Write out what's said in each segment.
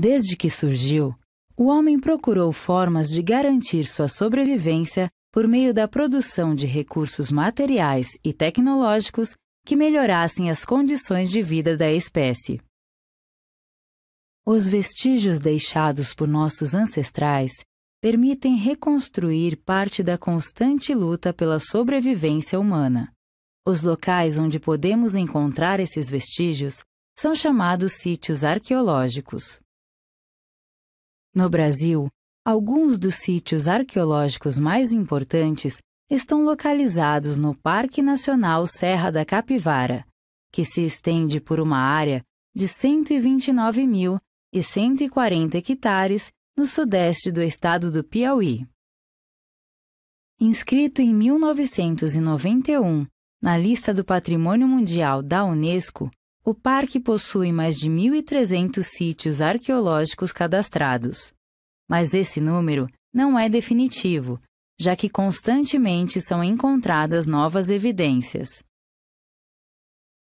Desde que surgiu, o homem procurou formas de garantir sua sobrevivência por meio da produção de recursos materiais e tecnológicos que melhorassem as condições de vida da espécie. Os vestígios deixados por nossos ancestrais permitem reconstruir parte da constante luta pela sobrevivência humana. Os locais onde podemos encontrar esses vestígios são chamados sítios arqueológicos. No Brasil, alguns dos sítios arqueológicos mais importantes estão localizados no Parque Nacional Serra da Capivara, que se estende por uma área de 129.140 hectares no sudeste do estado do Piauí. Inscrito em 1991 na lista do Patrimônio Mundial da Unesco, o parque possui mais de 1.300 sítios arqueológicos cadastrados. Mas esse número não é definitivo, já que constantemente são encontradas novas evidências.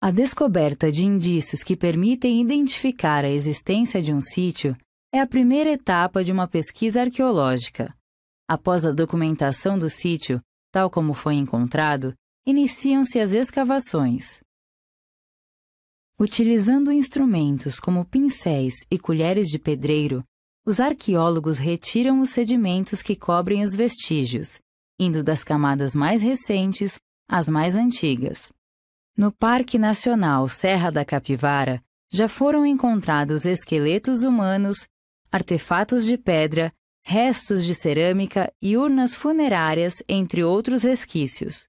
A descoberta de indícios que permitem identificar a existência de um sítio é a primeira etapa de uma pesquisa arqueológica. Após a documentação do sítio, tal como foi encontrado, iniciam-se as escavações. Utilizando instrumentos como pincéis e colheres de pedreiro, os arqueólogos retiram os sedimentos que cobrem os vestígios, indo das camadas mais recentes às mais antigas. No Parque Nacional Serra da Capivara, já foram encontrados esqueletos humanos, artefatos de pedra, restos de cerâmica e urnas funerárias, entre outros resquícios.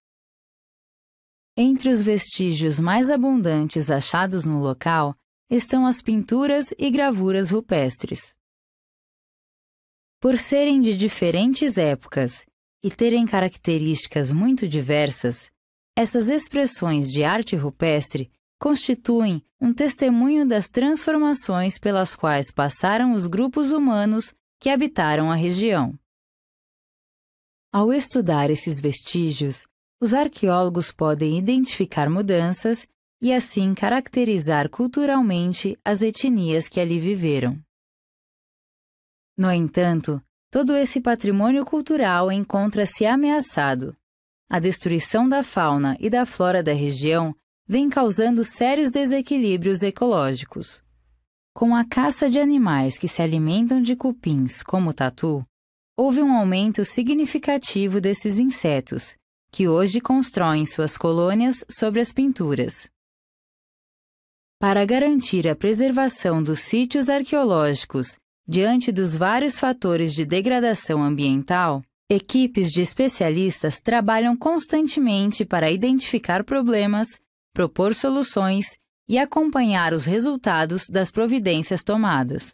Entre os vestígios mais abundantes achados no local estão as pinturas e gravuras rupestres. Por serem de diferentes épocas e terem características muito diversas, essas expressões de arte rupestre constituem um testemunho das transformações pelas quais passaram os grupos humanos que habitaram a região. Ao estudar esses vestígios, os arqueólogos podem identificar mudanças e assim caracterizar culturalmente as etnias que ali viveram. No entanto, todo esse patrimônio cultural encontra-se ameaçado. A destruição da fauna e da flora da região vem causando sérios desequilíbrios ecológicos. Com a caça de animais que se alimentam de cupins, como o tatu, houve um aumento significativo desses insetos, que hoje constroem suas colônias sobre as pinturas. Para garantir a preservação dos sítios arqueológicos diante dos vários fatores de degradação ambiental, equipes de especialistas trabalham constantemente para identificar problemas, propor soluções e acompanhar os resultados das providências tomadas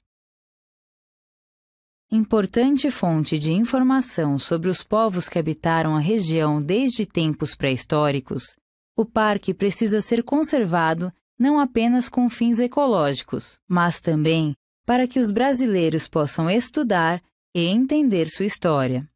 importante fonte de informação sobre os povos que habitaram a região desde tempos pré-históricos, o parque precisa ser conservado não apenas com fins ecológicos, mas também para que os brasileiros possam estudar e entender sua história.